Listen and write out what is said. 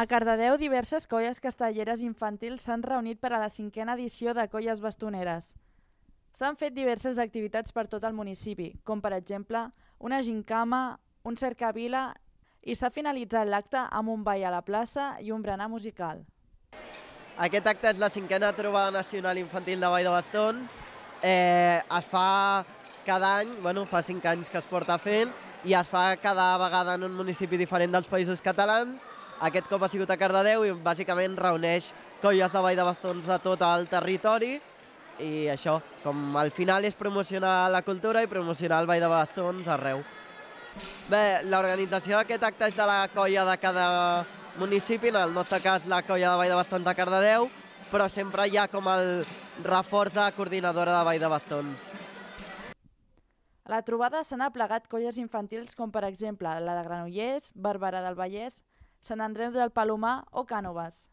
A Cardedeu, diverses colles castelleres infantils s'han reunit per a la cinquena edició de Colles Bastoneres. S'han fet diverses activitats per tot el municipi, com per exemple una gincama, un cercavila i s'ha finalitzat l'acte amb un ball a la plaça i un berenar musical. Aquest acte és la cinquena trobada nacional infantil de Vall de Bastons. Eh, es fa cada any, bueno, fa cinc anys que es porta fent, i es fa cada vegada en un municipi diferent dels països catalans aquest cop ha sigut a Cardedeu i bàsicament reuneix colles de ball de bastons de tot el territori i això, com al final és promocionar la cultura i promocionar el ball de bastons arreu. Bé, l'organització d'aquest acte és de la colla de cada municipi, en el nostre cas la colla de Vall de Bastons de Cardedeu, però sempre hi ha com el reforç de coordinadora de Vall de Bastons. A la trobada s'han aplegat colles infantils com per exemple la de Granollers, Barberà del Vallès, Sant Andreu del Palomar o Cànoves.